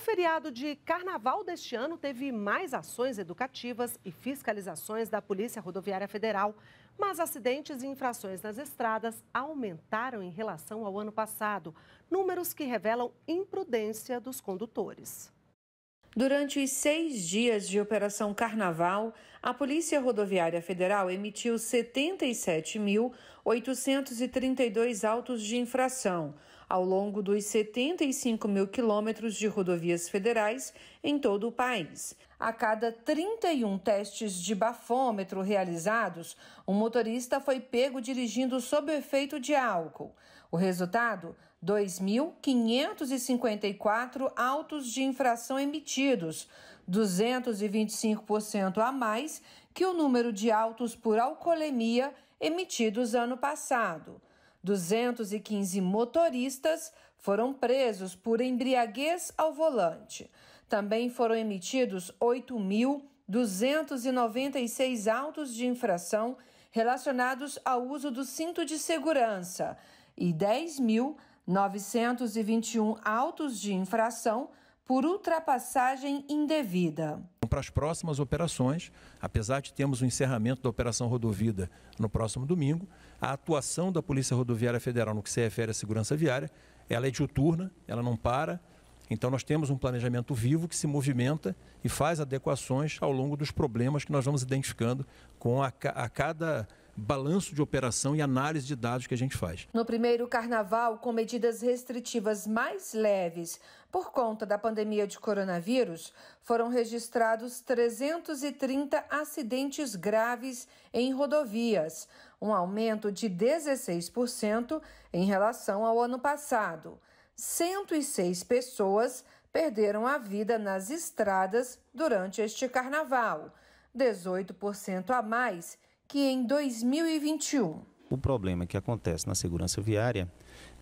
O feriado de carnaval deste ano teve mais ações educativas e fiscalizações da Polícia Rodoviária Federal, mas acidentes e infrações nas estradas aumentaram em relação ao ano passado, números que revelam imprudência dos condutores. Durante os seis dias de Operação Carnaval, a Polícia Rodoviária Federal emitiu 77.832 autos de infração, ao longo dos 75 mil quilômetros de rodovias federais em todo o país. A cada 31 testes de bafômetro realizados, um motorista foi pego dirigindo sob o efeito de álcool. O resultado: 2.554 autos de infração emitidos, 225% a mais que o número de autos por alcoolemia emitidos ano passado. 215 motoristas foram presos por embriaguez ao volante. Também foram emitidos 8.296 autos de infração relacionados ao uso do cinto de segurança e 10.921 autos de infração por ultrapassagem indevida para as próximas operações, apesar de termos o encerramento da Operação Rodovida no próximo domingo, a atuação da Polícia Rodoviária Federal no que se refere à segurança viária, ela é diuturna, ela não para, então, nós temos um planejamento vivo que se movimenta e faz adequações ao longo dos problemas que nós vamos identificando com a, a cada balanço de operação e análise de dados que a gente faz. No primeiro carnaval, com medidas restritivas mais leves por conta da pandemia de coronavírus, foram registrados 330 acidentes graves em rodovias, um aumento de 16% em relação ao ano passado. 106 pessoas perderam a vida nas estradas durante este carnaval, 18% a mais que em 2021. O problema que acontece na segurança viária,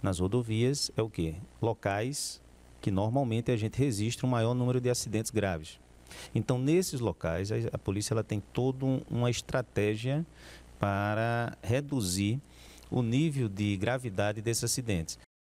nas rodovias, é o quê? Locais que normalmente a gente registra um maior número de acidentes graves. Então, nesses locais, a, polícia ela tem toda uma estratégia para reduzir o nível de gravidade desses acidentes.